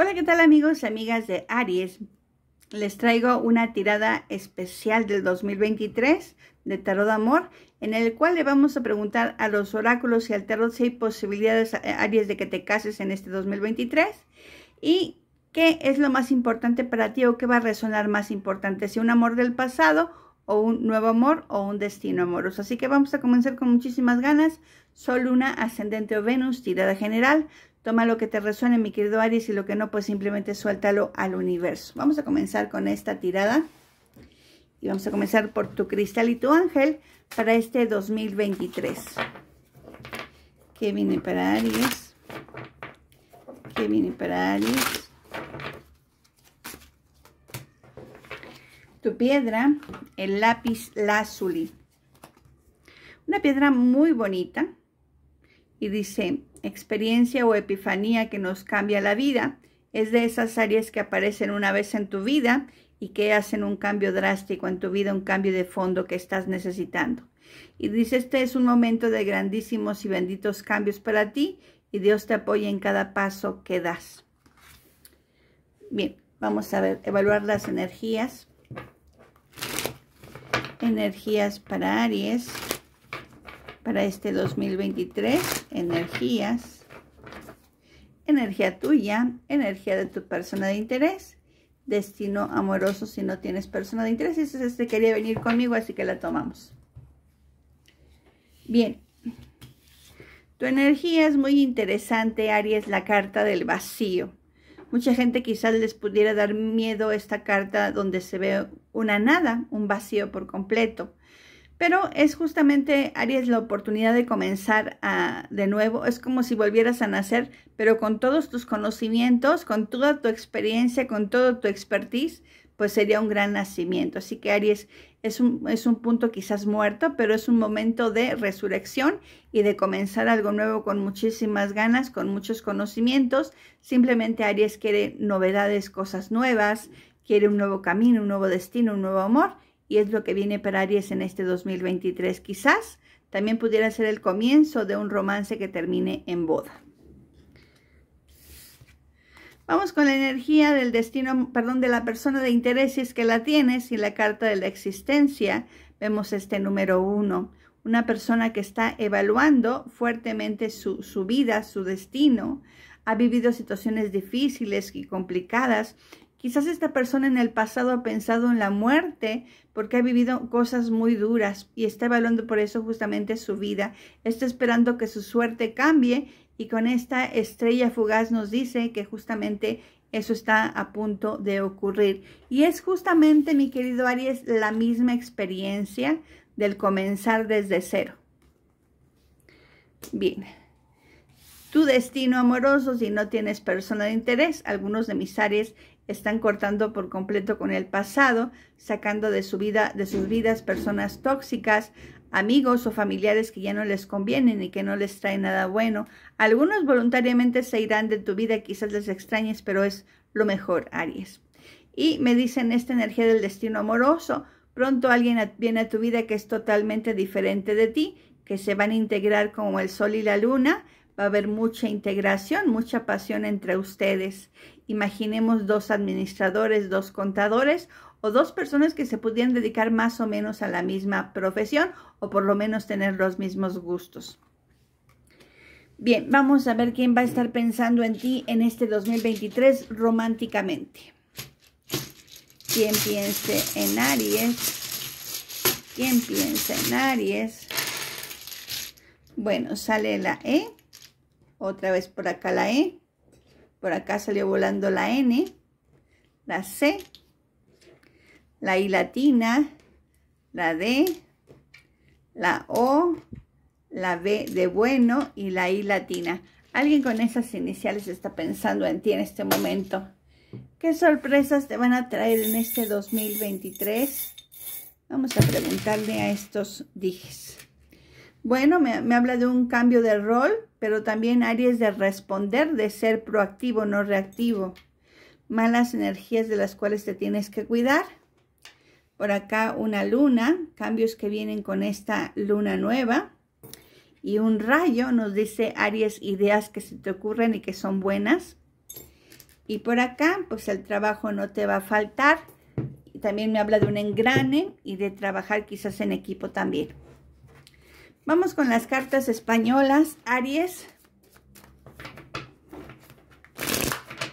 Hola, ¿qué tal amigos y amigas de Aries? Les traigo una tirada especial del 2023 de Tarot de Amor, en el cual le vamos a preguntar a los oráculos y al tarot si hay posibilidades, eh, Aries, de que te cases en este 2023 y qué es lo más importante para ti o qué va a resonar más importante, si un amor del pasado o un nuevo amor o un destino amoroso. Así que vamos a comenzar con muchísimas ganas. Sol, una Ascendente o Venus, tirada general. Toma lo que te resuene, mi querido Aries, y lo que no, pues simplemente suéltalo al universo. Vamos a comenzar con esta tirada. Y vamos a comenzar por tu cristal y tu ángel para este 2023. ¿Qué viene para Aries? ¿Qué viene para Aries? Tu piedra, el lápiz lazuli. Una piedra muy bonita. Y dice, experiencia o epifanía que nos cambia la vida. Es de esas áreas que aparecen una vez en tu vida y que hacen un cambio drástico en tu vida, un cambio de fondo que estás necesitando. Y dice, este es un momento de grandísimos y benditos cambios para ti y Dios te apoya en cada paso que das. Bien, vamos a ver, evaluar las energías. Energías para Aries para este 2023, energías, energía tuya, energía de tu persona de interés, destino amoroso si no tienes persona de interés. es este quería venir conmigo, así que la tomamos. Bien. Tu energía es muy interesante, Aries, la carta del vacío. Mucha gente quizás les pudiera dar miedo esta carta donde se ve una nada, un vacío por completo. Pero es justamente, Aries, la oportunidad de comenzar de nuevo. Es como si volvieras a nacer, pero con todos tus conocimientos, con toda tu experiencia, con toda tu expertise, pues sería un gran nacimiento. Así que Aries es un, es un punto quizás muerto, pero es un momento de resurrección y de comenzar algo nuevo con muchísimas ganas, con muchos conocimientos. Simplemente Aries quiere novedades, cosas nuevas, quiere un nuevo camino, un nuevo destino, un nuevo amor y es lo que viene para Aries en este 2023. Quizás también pudiera ser el comienzo de un romance que termine en boda. Vamos con la energía del destino, perdón, de la persona de interés, que la tienes, y la carta de la existencia, vemos este número uno. Una persona que está evaluando fuertemente su, su vida, su destino, ha vivido situaciones difíciles y complicadas Quizás esta persona en el pasado ha pensado en la muerte porque ha vivido cosas muy duras y está evaluando por eso justamente su vida. Está esperando que su suerte cambie y con esta estrella fugaz nos dice que justamente eso está a punto de ocurrir. Y es justamente, mi querido Aries, la misma experiencia del comenzar desde cero. Bien. Tu destino amoroso si no tienes persona de interés. Algunos de mis Aries están cortando por completo con el pasado, sacando de su vida, de sus vidas personas tóxicas, amigos o familiares que ya no les convienen y que no les traen nada bueno. Algunos voluntariamente se irán de tu vida, quizás les extrañes, pero es lo mejor, Aries. Y me dicen esta energía del destino amoroso, pronto alguien viene a tu vida que es totalmente diferente de ti, que se van a integrar como el sol y la luna, va a haber mucha integración, mucha pasión entre ustedes. Imaginemos dos administradores, dos contadores o dos personas que se pudieran dedicar más o menos a la misma profesión o por lo menos tener los mismos gustos. Bien, vamos a ver quién va a estar pensando en ti en este 2023 románticamente. ¿Quién piense en Aries? ¿Quién piensa en Aries? Bueno, sale la E otra vez por acá la E, por acá salió volando la N, la C, la I latina, la D, la O, la B de bueno y la I latina. Alguien con esas iniciales está pensando en ti en este momento. ¿Qué sorpresas te van a traer en este 2023? Vamos a preguntarle a estos dijes. Bueno, me, me habla de un cambio de rol pero también áreas de responder, de ser proactivo, no reactivo. Malas energías de las cuales te tienes que cuidar. Por acá una luna, cambios que vienen con esta luna nueva. Y un rayo nos dice áreas, ideas que se te ocurren y que son buenas. Y por acá, pues el trabajo no te va a faltar. También me habla de un engrane y de trabajar quizás en equipo también. Vamos con las cartas españolas, Aries.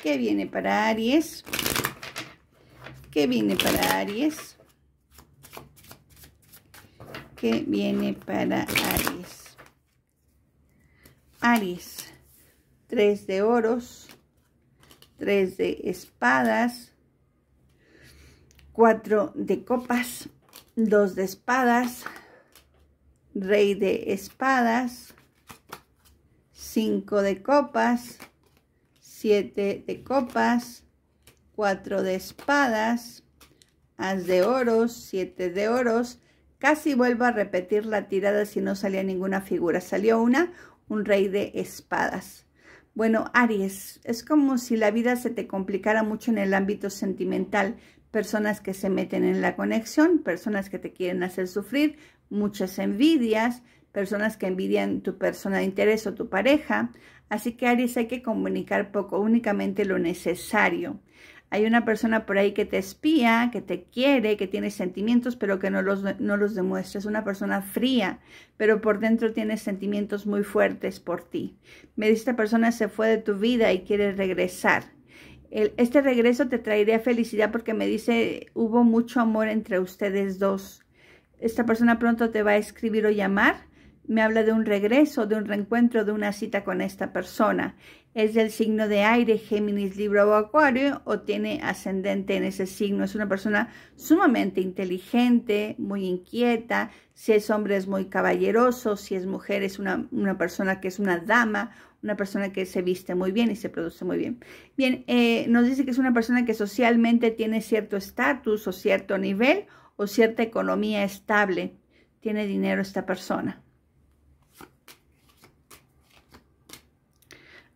¿Qué viene para Aries? ¿Qué viene para Aries? ¿Qué viene para Aries? Aries, tres de oros, tres de espadas, cuatro de copas, dos de espadas, rey de espadas, cinco de copas, siete de copas, cuatro de espadas, as de oros, siete de oros. Casi vuelvo a repetir la tirada si no salía ninguna figura. Salió una, un rey de espadas. Bueno, Aries, es como si la vida se te complicara mucho en el ámbito sentimental, personas que se meten en la conexión, personas que te quieren hacer sufrir, muchas envidias, personas que envidian tu persona de interés o tu pareja. Así que Aries hay que comunicar poco, únicamente lo necesario. Hay una persona por ahí que te espía, que te quiere, que tiene sentimientos, pero que no los, no los demuestra. Es una persona fría, pero por dentro tiene sentimientos muy fuertes por ti. Me dice, esta persona se fue de tu vida y quiere regresar este regreso te traería felicidad porque me dice, hubo mucho amor entre ustedes dos. Esta persona pronto te va a escribir o llamar. Me habla de un regreso, de un reencuentro, de una cita con esta persona. Es del signo de aire, Géminis, Libra o Acuario, o tiene ascendente en ese signo. Es una persona sumamente inteligente, muy inquieta. Si es hombre es muy caballeroso, si es mujer es una, una persona que es una dama una persona que se viste muy bien y se produce muy bien. Bien, eh, nos dice que es una persona que socialmente tiene cierto estatus o cierto nivel o cierta economía estable. Tiene dinero esta persona.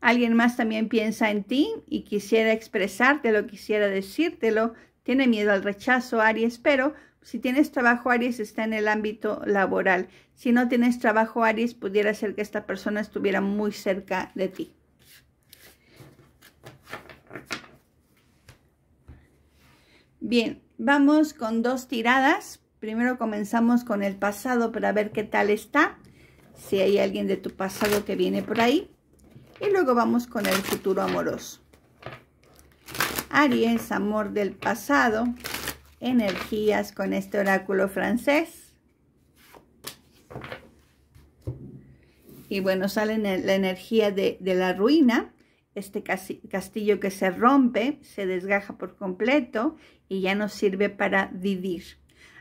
Alguien más también piensa en ti y quisiera expresártelo, quisiera decírtelo. Tiene miedo al rechazo, Aries, pero si tienes trabajo Aries está en el ámbito laboral. Si no tienes trabajo Aries, pudiera ser que esta persona estuviera muy cerca de ti. Bien, vamos con dos tiradas. Primero comenzamos con el pasado para ver qué tal está. Si hay alguien de tu pasado que viene por ahí. Y luego vamos con el futuro amoroso. Aries, amor del pasado energías con este oráculo francés. Y bueno, sale la energía de, la ruina, este castillo que se rompe, se desgaja por completo y ya no sirve para vivir.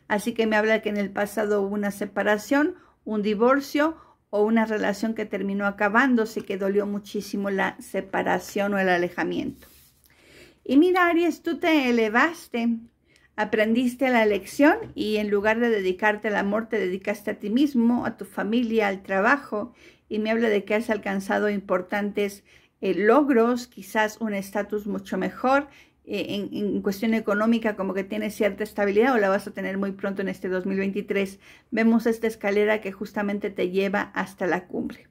Así que me habla que en el pasado hubo una separación, un divorcio o una relación que terminó acabándose, que dolió muchísimo la separación o el alejamiento. Y mira, Aries, tú te elevaste Aprendiste la lección y en lugar de dedicarte al amor, te dedicaste a ti mismo, a tu familia, al trabajo y me habla de que has alcanzado importantes eh, logros, quizás un estatus mucho mejor eh, en, cuestión económica, como que tienes cierta estabilidad o la vas a tener muy pronto en este 2023. Vemos esta escalera que justamente te lleva hasta la cumbre.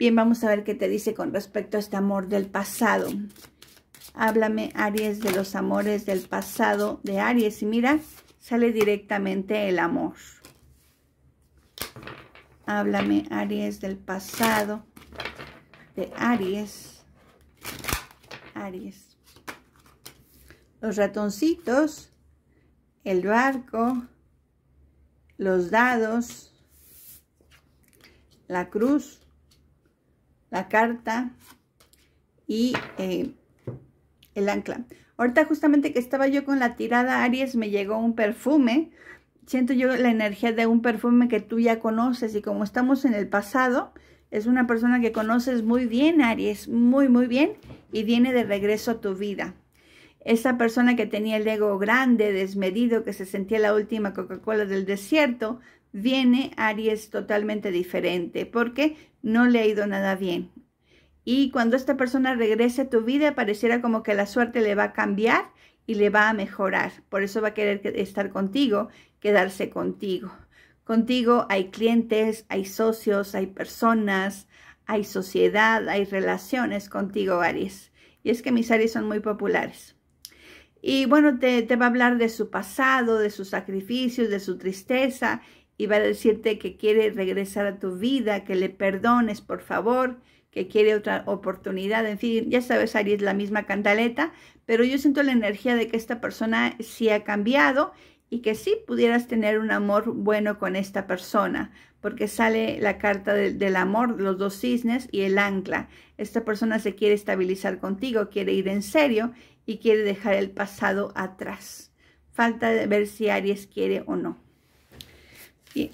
Bien, vamos a ver qué te dice con respecto a este amor del pasado. Háblame, Aries, de los amores del pasado de Aries. Y mira, sale directamente el amor. Háblame, Aries, del pasado de Aries. Aries. Los ratoncitos, el barco, los dados, la cruz, la carta y eh, el ancla. Ahorita justamente que estaba yo con la tirada Aries me llegó un perfume. Siento yo la energía de un perfume que tú ya conoces y como estamos en el pasado, es una persona que conoces muy bien, Aries, muy, muy bien, y viene de regreso a tu vida. Esa persona que tenía el ego grande, desmedido, que se sentía la última Coca-Cola del desierto, viene Aries totalmente diferente, porque no le ha ido nada bien. Y cuando esta persona regrese a tu vida, pareciera como que la suerte le va a cambiar y le va a mejorar. Por eso va a querer estar contigo, quedarse contigo. Contigo hay clientes, hay socios, hay personas, hay sociedad, hay relaciones contigo, Aries. Y es que mis Aries son muy populares. Y bueno, te, va a hablar de su pasado, de sus sacrificios, de su tristeza. Y va a decirte que quiere regresar a tu vida, que le perdones, por favor, que quiere otra oportunidad, en fin, ya sabes, Aries, la misma cantaleta, pero yo siento la energía de que esta persona sí ha cambiado y que sí pudieras tener un amor bueno con esta persona, porque sale la carta del amor, los dos cisnes y el ancla. Esta persona se quiere estabilizar contigo, quiere ir en serio y quiere dejar el pasado atrás. Falta de ver si Aries quiere o no. Bien.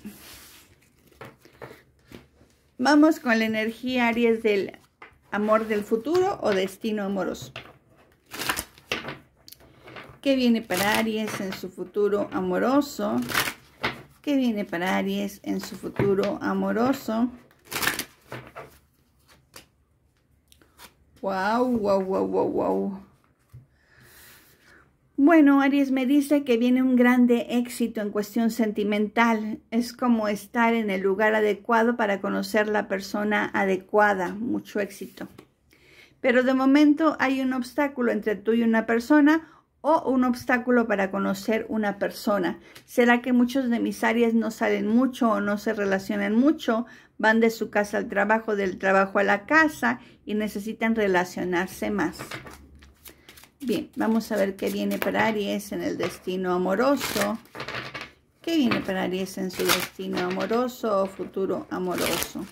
Vamos con la energía Aries del amor del futuro o destino amoroso. ¿Qué viene para Aries en su futuro amoroso? ¿Qué viene para Aries en su futuro amoroso? Wow, wow, wow, wow, wow. Bueno, Aries me dice que viene un grande éxito en cuestión sentimental. Es como estar en el lugar adecuado para conocer la persona adecuada. Mucho éxito. Pero de momento hay un obstáculo entre tú y una persona o un obstáculo para conocer una persona. ¿Será que muchos de mis Aries no salen mucho o no se relacionan mucho? Van de su casa al trabajo, del trabajo a la casa y necesitan relacionarse más. Bien, vamos a ver qué viene para Aries en el destino amoroso. ¿Qué viene para Aries en su destino amoroso o futuro amoroso?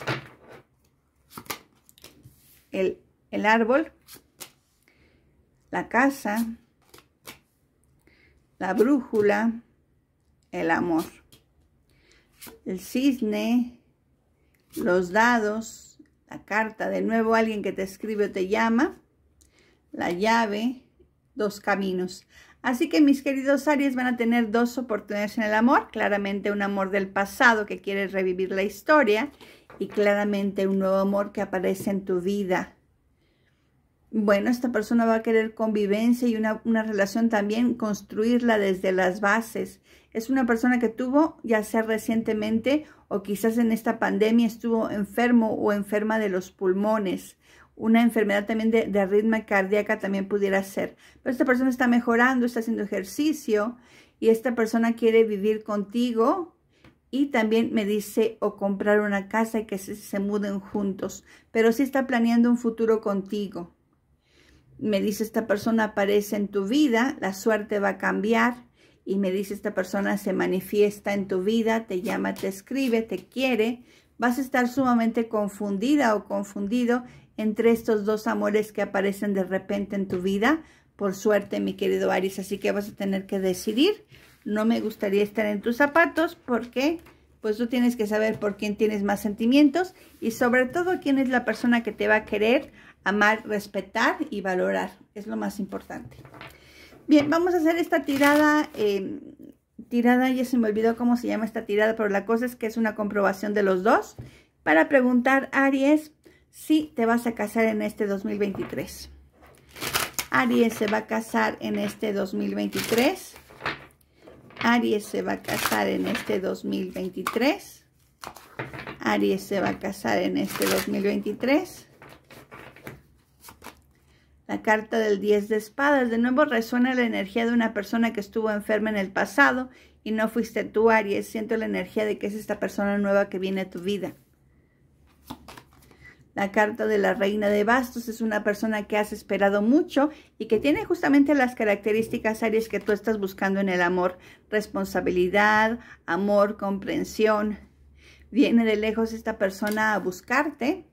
El, árbol, la casa, la brújula, el amor, el cisne, los dados, la carta, de nuevo alguien que te escribe o te llama, la llave, dos caminos. Así que mis queridos Aries van a tener dos oportunidades en el amor, claramente un amor del pasado que quiere revivir la historia y claramente un nuevo amor que aparece en tu vida. Bueno, esta persona va a querer convivencia y una, una relación también, construirla desde las bases. Es una persona que tuvo, ya sea recientemente o quizás en esta pandemia, estuvo enfermo o enferma de los pulmones una enfermedad también de, de arritmia cardíaca también pudiera ser. Pero esta persona está mejorando, está haciendo ejercicio y esta persona quiere vivir contigo y también me dice o comprar una casa y que se, se, muden juntos, pero sí está planeando un futuro contigo. Me dice esta persona aparece en tu vida, la suerte va a cambiar y me dice esta persona se manifiesta en tu vida, te llama, te escribe, te quiere, vas a estar sumamente confundida o confundido entre estos dos amores que aparecen de repente en tu vida, por suerte, mi querido Aries. Así que vas a tener que decidir. No me gustaría estar en tus zapatos porque pues tú tienes que saber por quién tienes más sentimientos y sobre todo quién es la persona que te va a querer, amar, respetar y valorar. Es lo más importante. Bien, vamos a hacer esta tirada. Em, tirada, ya se me olvidó cómo se llama esta tirada, pero la cosa es que es una comprobación de los dos. Para preguntar, Aries, si te vas a casar en este 2023. Aries se va a casar en este 2023. Aries se va a casar en este 2023. Aries se va a casar en este 2023. La carta del 10 de espadas. De nuevo resuena la energía de una persona que estuvo enferma en el pasado y no fuiste tú, Aries. Siento la energía de que es esta persona nueva que viene a tu vida. La carta de la reina de bastos es una persona que has esperado mucho y que tiene justamente las características, Aries, que tú estás buscando en el amor. Responsabilidad, amor, comprensión. Viene de lejos esta persona a buscarte.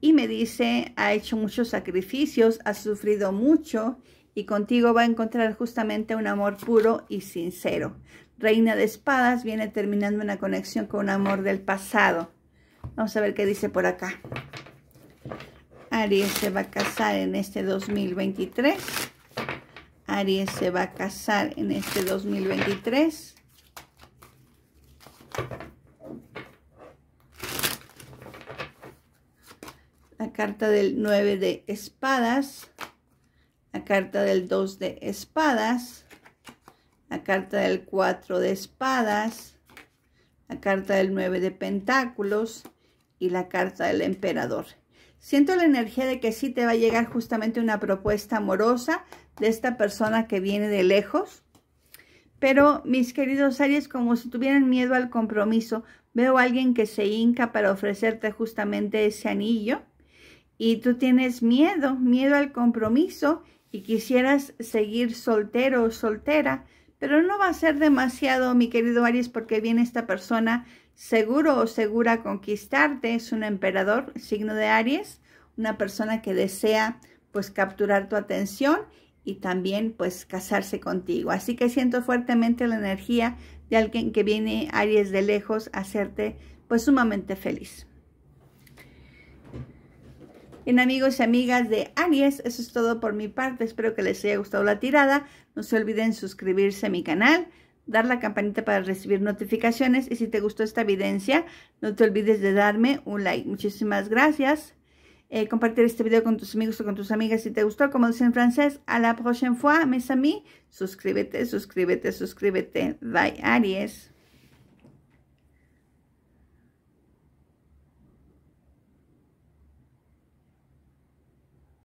Y me dice, ha hecho muchos sacrificios, ha sufrido mucho y contigo va a encontrar justamente un amor puro y sincero. Reina de espadas viene terminando una conexión con un amor del pasado Vamos a ver qué dice por acá. Aries se va a casar en este 2023. Aries se va a casar en este 2023. La carta del 9 de espadas. La carta del 2 de espadas. La carta del 4 de espadas. La carta del 9 de pentáculos y la carta del emperador. Siento la energía de que sí te va a llegar justamente una propuesta amorosa de esta persona que viene de lejos. Pero, mis queridos Aries, como si tuvieran miedo al compromiso, veo a alguien que se hinca para ofrecerte justamente ese anillo. Y tú tienes miedo, miedo al compromiso y quisieras seguir soltero o soltera, pero no va a ser demasiado, mi querido Aries, porque viene esta persona seguro o segura conquistarte es un emperador, signo de Aries, una persona que desea pues capturar tu atención y también pues casarse contigo. Así que siento fuertemente la energía de alguien que viene Aries de lejos a hacerte pues sumamente feliz. Bien amigos y amigas de Aries, eso es todo por mi parte. Espero que les haya gustado la tirada. No se olviden suscribirse a mi canal dar la campanita para recibir notificaciones y si te gustó esta evidencia, no te olvides de darme un like. Muchísimas gracias. Eh, compartir este video con tus amigos o con tus amigas si te gustó, como dicen en francés. A la prochaine fois, mes amis. Suscríbete, suscríbete, suscríbete. Bye, Aries.